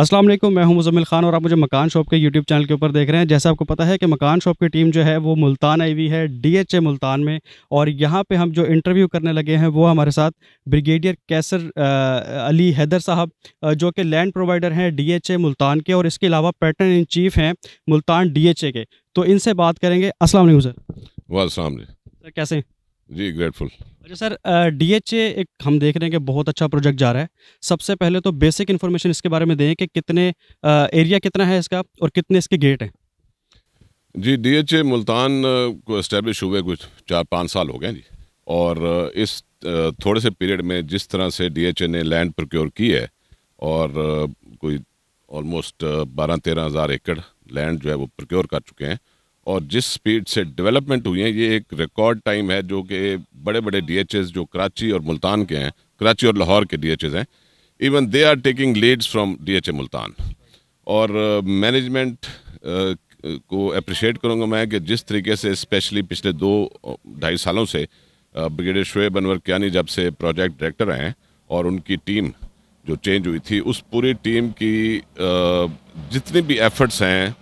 असलम मैं हूं मुजमिल खान और आप मुझे मकान शॉप के यूट्यूब चैनल के ऊपर देख रहे हैं जैसा आपको पता है कि मकान शॉप की टीम जो है वो मुल्तान आई हुई है डीएचए मुल्तान में और यहाँ पे हम जो इंटरव्यू करने लगे हैं वो हमारे साथ ब्रिगेडियर कैसर आ, अली हैदर साहब जो कि लैंड प्रोवाइडर हैं डीएचए मुल्तान के और इसके अलावा पैटर्न इन चीफ हैं मुल्तान डी के तो इनसे बात करेंगे असल सर वाले कैसे हैं जी ग्रेटफुल अच्छा सर डी एच ए एक हम देख रहे हैं कि बहुत अच्छा प्रोजेक्ट जा रहा है सबसे पहले तो बेसिक इन्फॉर्मेशन इसके बारे में दें कि कितने एरिया कितना है इसका और कितने इसके गेट हैं जी डी एच ए मुल्तान को इस्टेब्लिश हुए कुछ चार पाँच साल हो गए जी और इस थोड़े से पीरियड में जिस तरह से डी एच ए ने लैंड प्रोक्योर की है और कोई ऑलमोस्ट बारह तेरह हज़ार एकड़ लैंड जो है वो प्रोक्योर कर चुके हैं और जिस स्पीड से डेवलपमेंट हुई है ये एक रिकॉर्ड टाइम है जो कि बड़े बड़े डी जो कराची और मुल्तान के हैं कराची और लाहौर के डी हैं even they are taking leads from D Multan और मैनेजमेंट uh, uh, को अप्रिशिएट करूँगा मैं कि जिस तरीके से स्पेशली पिछले दो uh, ढाई सालों से ब्रिगेडियर शुएब अनवर क्यानी जब से प्रोजेक्ट डायरेक्टर आए हैं और उनकी टीम जो चेंज हुई थी उस पूरी टीम की जितनी भी एफर्ट्स हैं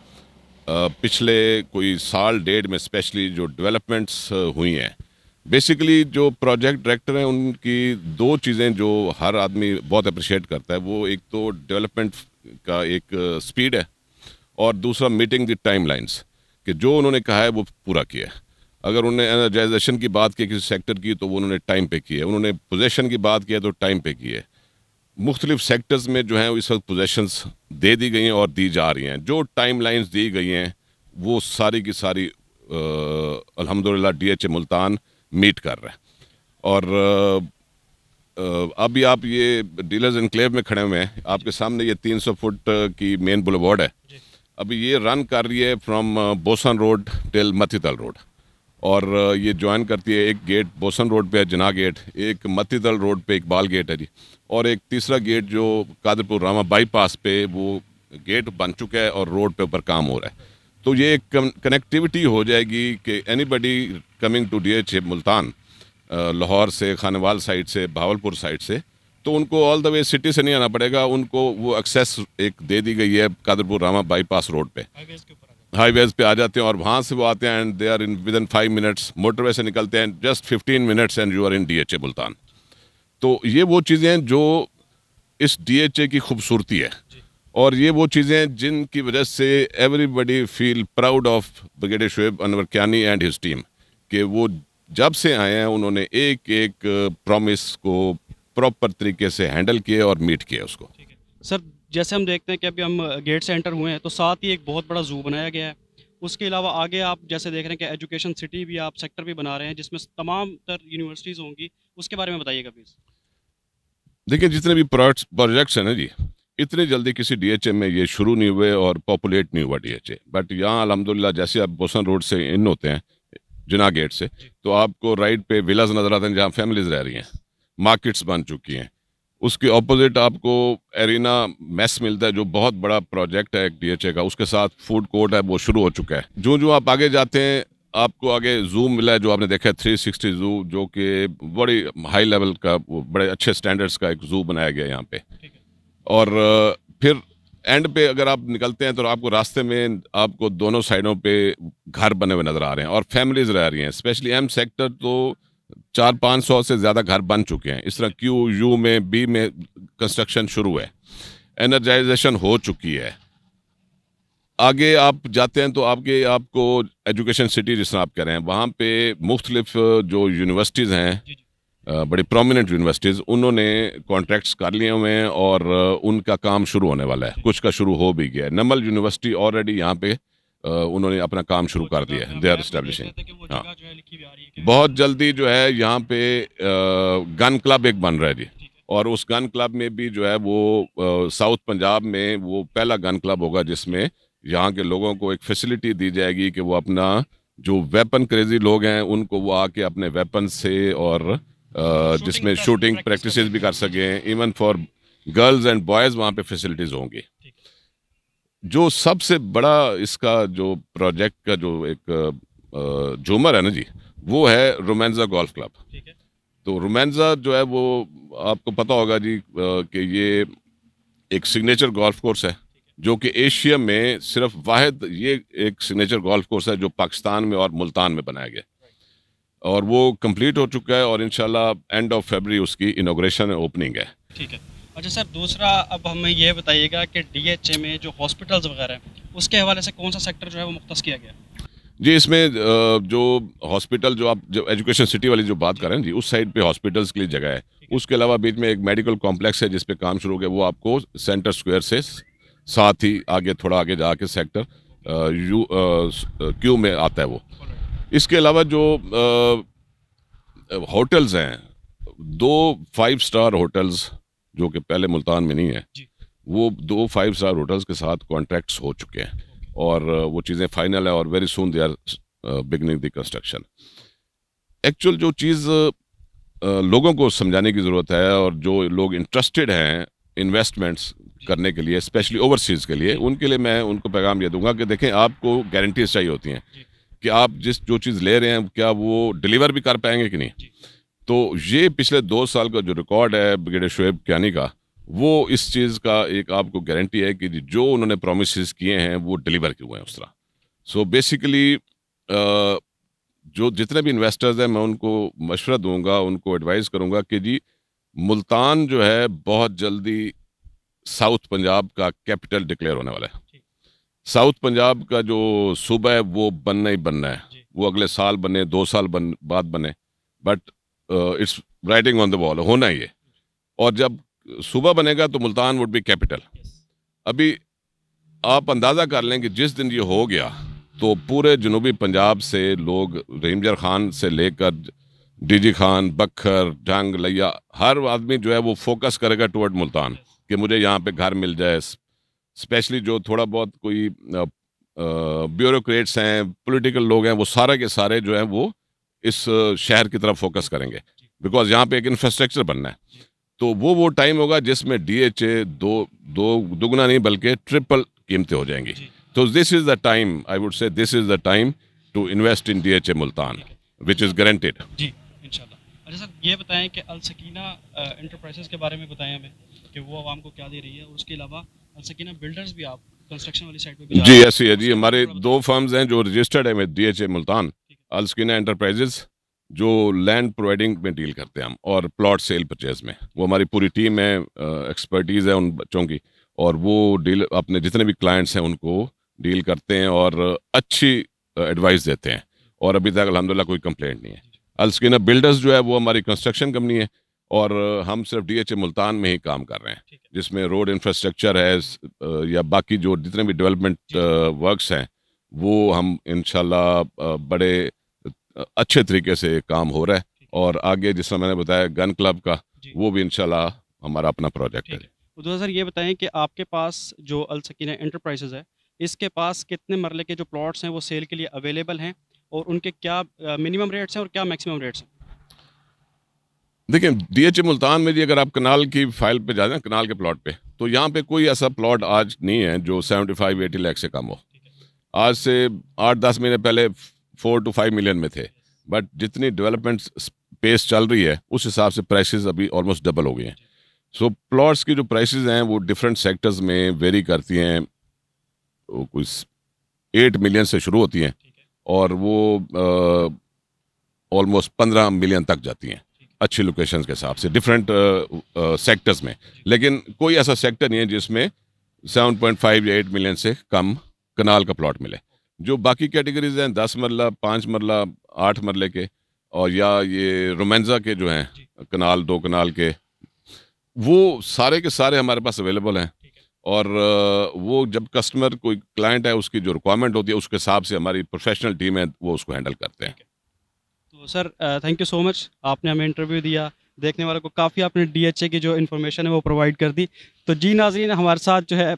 पिछले कोई साल डेढ़ में स्पेशली जो डेवलपमेंट्स हुई हैं बेसिकली जो प्रोजेक्ट डायरेक्टर हैं उनकी दो चीज़ें जो हर आदमी बहुत अप्रिशिएट करता है वो एक तो डेवलपमेंट का एक स्पीड है और दूसरा मीटिंग द टाइम कि जो उन्होंने कहा है वो पूरा किया है अगर उन्होंने एनर्जाइजेशन की बात की किसी सेक्टर की तो वो उन्होंने टाइम पे की है उन्होंने पोजेशन की बात की है तो टाइम पे की है मुख्तलिफ सेक्टर्स में जो हैं इस वक्त पोजेशंस दे दी गई हैं और दी जा रही हैं जो टाइम लाइन्स दी गई हैं वो सारी की सारी अलहमदिल्ला D H A Multan meet कर रहे हैं और अभी आप ये डीलर्स इनक्लेव में खड़े हुए हैं आपके सामने ये 300 फुट की मेन बुलबॉर्ड है अभी ये रन कर रही है from Bosan road till Mattital road और ये ज्वाइन करती है एक गेट बोसन रोड पे है जना गेट एक मतीदल रोड पे इकबाल गेट है जी और एक तीसरा गेट जो कादरपुर रामा बाईपास पे वो गेट बन चुका है और रोड पे ऊपर काम हो रहा है तो ये एक कनेक्टिविटी हो जाएगी कि anybody coming to D H Multan Lahore से खानवाल साइड से भावलपुर साइड से तो उनको ऑल द वे सिटी से नहीं आना पड़ेगा उनको वो एक्सेस एक दे दी गई है कादरपुर रामा बाईपास रोड पर हाईवेज पे आ जाते हैं और वहाँ से वो आते हैं and they are in within five minutes motorway से निकलते हैं just fifteen minutes and you are in D Multan तो ये वो चीज़ें हैं जो इस डीएचए की खूबसूरती है और ये वो चीज़ें हैं जिनकी वजह से everybody feel proud of brigade Shoaib Anwar Kiyani and his team कि वो जब से आए हैं उन्होंने एक एक प्रॉमिस को प्रॉपर तरीके से हैंडल किए और मीट किया उसको सर जैसे हम देखते हैं कि अभी हम गेट से एंटर हुए हैं तो साथ ही एक बहुत बड़ा जू बनाया गया है उसके अलावा आगे आप जैसे देख रहे हैं कि एजुकेशन सिटी भी आप सेक्टर भी बना रहे हैं जिसमें तमाम तर यूनिवर्सिटीज़ होंगी उसके बारे में बताइएगा प्लीज़ देखिए जितने भी प्रोजेक्ट्स हैं ना जी इतनी जल्दी किसी डीएचए में ये शुरू नहीं हुए और पॉपुलेट नहीं हुआ डीएचए बट यहाँ अलहमदिल्ला जैसे आप बोसन रोड से इन होते हैं जिना गेट से तो आपको राइट पे विलाज नजर आते हैं जहाँ फैमिलीज रह रही हैं मार्केट्स बन चुकी हैं उसके ऑपोजिट आपको एरिना मेस मिलता है जो बहुत बड़ा प्रोजेक्ट है डीएचए का उसके साथ फूड कोर्ट है वो शुरू हो चुका है जो जो आप आगे जाते हैं आपको आगे जू मिला है जो आपने देखा है 360 जू जो कि बड़ी हाई लेवल का बड़े अच्छे स्टैंडर्ड्स का एक जू बनाया गया यहाँ पे और फिर एंड पे अगर आप निकलते हैं तो आपको रास्ते में आपको दोनों साइडों पे घर बने हुए नज़र आ रहे हैं और फैमिलीज रह रही हैं स्पेशली एम सेक्टर तो चार पाँच सौ से ज़्यादा घर बन चुके हैं इस तरह क्यू यू में बी में कंस्ट्रक्शन शुरू है एनर्जाइजेशन हो चुकी है आगे आप जाते हैं तो आपके आपको एजुकेशन सिटी जिस आप कह रहे हैं वहाँ पे मुख्तलिफ जो यूनिवर्सिटीज़ हैं बड़ी प्रोमिनेंट यूनिवर्सिटीज़ उन्होंने कॉन्ट्रैक्ट्स कर लिए हुए हैं और उनका काम शुरू होने वाला है कुछ का शुरू हो भी गया है नमल यूनिवर्सिटी ऑलरेडी यहाँ पे उन्होंने अपना काम शुरू कर दिया है दे आर स्टैब्लिशिंग हाँ बहुत जल्दी जो है यहाँ पे गन क्लब एक बन रहा है जी और उस गन क्लब में भी जो है वो साउथ पंजाब में वो पहला गन क्लब होगा जिसमें यहाँ के लोगों को एक फैसिलिटी दी जाएगी कि वो अपना जो वेपन क्रेजी लोग हैं उनको वो आके अपने वेपन से और जिसमें शूटिंग प्रैक्टिस भी कर सकें even for girls and boys वहाँ पे फैसिलिटीज़ होंगी जो सबसे बड़ा इसका जो प्रोजेक्ट का जो एक झूमर है ना जी वो है रोमेंजा गोल्फ क्लब तो रोमेंजा जो है वो आपको पता होगा जी कि ये एक सिग्नेचर गोल्फ कोर्स है जो कि एशिया में सिर्फ वाद ये एक सिग्नेचर गोल्फ कोर्स है जो पाकिस्तान में और मुल्तान में बनाया गया और वो कंप्लीट हो चुका है और इन एंड ऑफ फेबरी उसकी इनोग्रेशन ओपनिंग है ठीक है अच्छा सर दूसरा अब हमें यह बताइएगा कि डीएचए में जो हॉस्पिटल्स वगैरह हैं उसके हवाले से कौन सा सेक्टर जो है वो मुख्त किया गया जी इसमें जो हॉस्पिटल जो आप जो एजुकेशन सिटी वाली जो बात कर रहे हैं जी उस साइड पे हॉस्पिटल्स के लिए जगह है उसके अलावा बीच में एक मेडिकल कॉम्प्लेक्स है जिस काम शुरू हो गया वो आपको सेंटर स्क्वायर से साथ ही आगे थोड़ा आगे जाके सेक्टर यू क्यू में आता है वो इसके अलावा जो होटल्स हैं दो फाइव स्टार होटल्स जो कि पहले मुल्तान में नहीं है वो दो फाइव स्टार होटल्स के साथ कॉन्ट्रैक्ट्स हो चुके हैं और uh, वो चीज़ें फाइनल है और very soon they are beginning the construction actual जो चीज़ uh, लोगों को समझाने की ज़रूरत है और जो लोग इंटरेस्टेड हैं इन्वेस्टमेंट्स करने के लिए स्पेशली ओवरसीज़ के लिए उनके लिए मैं उनको पैगाम ये दूंगा कि देखें आपको गारंटीज चाहिए होती हैं कि आप जिस जो चीज़ ले रहे हैं क्या वो डिलीवर भी कर पाएंगे कि नहीं तो ये पिछले दो साल का जो रिकॉर्ड है ब्रिगेडियर शुएब क्यानी का वो इस चीज़ का एक आपको गारंटी है कि जो उन्होंने प्रोमिस किए हैं वो डिलीवर किए हुए हैं उस तरह सो बेसिकली जो जितने भी इन्वेस्टर्स हैं मैं उनको मशवरा दूंगा उनको एडवाइस करूंगा कि जी मुल्तान जो है बहुत जल्दी साउथ पंजाब का कैपिटल डिक्लेयर होने वाला है साउथ पंजाब का जो सूबा है वो बनना ही बनना है वो अगले साल बने दो साल बन बाद बने but it's writing on the wall होना ये और जब सुबह बनेगा तो मुल्तान वुड बी कैपिटल अभी आप अंदाज़ा कर लें कि जिस दिन ये हो गया तो पूरे जनूबी पंजाब से लोग रहीमजर खान से लेकर डीजी खान बखर ढंग लैया हर आदमी जो है वो फोकस करेगा टुवर्ड मुल्तान कि मुझे यहाँ पे घर मिल जाए स्पेशली जो थोड़ा बहुत कोई ब्यूरोक्रेट्स हैं पॉलिटिकल लोग हैं वो सारे के सारे जो हैं वो इस शहर की तरफ फोकस करेंगे बिकॉज यहाँ पे एक इंफ्रास्ट्रक्चर बनना है तो वो वो टाइम होगा जिसमें डीएचए दो दो दुगना नहीं बल्कि ट्रिपल कीमतें हो जाएंगी तो this is the time I would say this is the time to invest in DHA Multan which is guaranteed जी अच्छा सर ये बताएं कि अलसकीना इंटरप्राइजेस के बारे में बताएं हमें कि वो आवाम को क्या दे रही है और उसके अलावा अलसकीना बिल्डर्स भी आप कंस्ट्रक्शन वाली साइड पे जी ऐसी है जी हमारे दो फर्म्स हैं जो रजिस्टर्ड है D H A Multan Alsakina enterprises जो लैंड प्रोवाइडिंग में डील करते हैं हम और प्लॉट सेल परचेज में वो हमारी पूरी टीम है एक्सपर्टीज़ है उन बच्चों की और वो डील अपने जितने भी क्लाइंट्स हैं उनको डील करते हैं और अच्छी एडवाइस देते हैं और अभी तक अलहमदिल्ला कोई कंप्लेंट नहीं है अलस्किना बिल्डर्स जो है वो हमारी कंस्ट्रक्शन कंपनी है और हम सिर्फ ए मुल्तान में ही काम कर रहे हैं जिसमें रोड इंफ्रास्ट्रक्चर है या बाकी जो जितने भी डेवलपमेंट वर्क्स हैं वो हम इन बड़े अच्छे तरीके से काम हो रहा है और आगे जिसमें मैंने बताया गन क्लब का वो भी इनशाला हमारा अपना प्रोजेक्ट है उदवा तो सर ये बताएं कि आपके पास जो अल सकीना एंटरप्राइजेज है इसके पास कितने मरले के जो प्लॉट्स हैं वो सेल के लिए अवेलेबल हैं और उनके क्या मिनिमम रेट्स हैं और क्या मैक्सिमम रेट्स हैं देखिए डीएचए मुल्तान में जी अगर आप कनाल की फाइल पे जा हैं कनाल के प्लॉट पे तो यहाँ पे कोई ऐसा प्लॉट आज नहीं है जो सेवेंटी फाइव एटी से कम हो आज से आठ दस महीने पहले फोर टू फाइव मिलियन में थे बट जितनी डेवलपमेंट पेस चल रही है उस हिसाब से प्राइसेस अभी ऑलमोस्ट डबल हो गए हैं सो so, प्लॉट्स की जो प्राइसेस हैं वो डिफरेंट सेक्टर्स में वेरी करती हैं वो कुछ एट मिलियन से शुरू होती हैं और वो ऑलमोस्ट पंद्रह मिलियन तक जाती हैं अच्छी लोकेशंस के हिसाब से डिफरेंट सेक्टर्स में लेकिन कोई ऐसा सेक्टर नहीं है जिसमें फाइव या एट मिलियन से कम कनाल का प्लॉट मिले जो बाकी कैटेगरीज हैं दस मरला पाँच मरला आठ मरले के और या ये रोमेंजा के जो हैं कनाल दो कनाल के वो सारे के सारे हमारे पास अवेलेबल हैं और वो जब कस्टमर कोई क्लाइंट है उसकी जो रिक्वायरमेंट होती है उसके हिसाब से हमारी प्रोफेशनल टीम है वो उसको हैंडल करते हैं तो sir thank you so much आपने हमें इंटरव्यू दिया देखने वालों को काफ़ी आपने डीएचए की जो इन्फॉर्मेशन है वो प्रोवाइड कर दी तो जी नाजरीन हमारे साथ जो है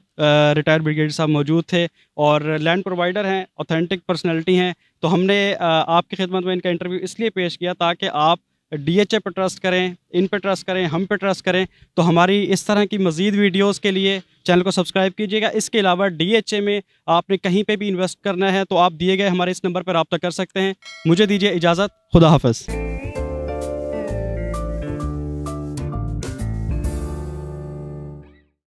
रिटायर्ड ब्रिगेडियर साहब मौजूद थे और लैंड प्रोवाइडर हैं ऑथेंटिक पर्सनैलिटी हैं तो हमने आपकी खिदमत में इनका इंटरव्यू इसलिए पेश किया ताकि आप डी एच ए पर ट्रस्ट करें इन पर ट्रस्ट करें हम पर ट्रस्ट करें तो हमारी इस तरह की मज़ीद वीडियोज़ के लिए चैनल को सब्सक्राइब कीजिएगा इसके अलावा डी एच ए में आपने कहीं पे भी इन्वेस्ट करना है तो आप दिए गए हमारे इस नंबर पर रबता कर सकते हैं मुझे दीजिए इजाज़त खुदा हाफ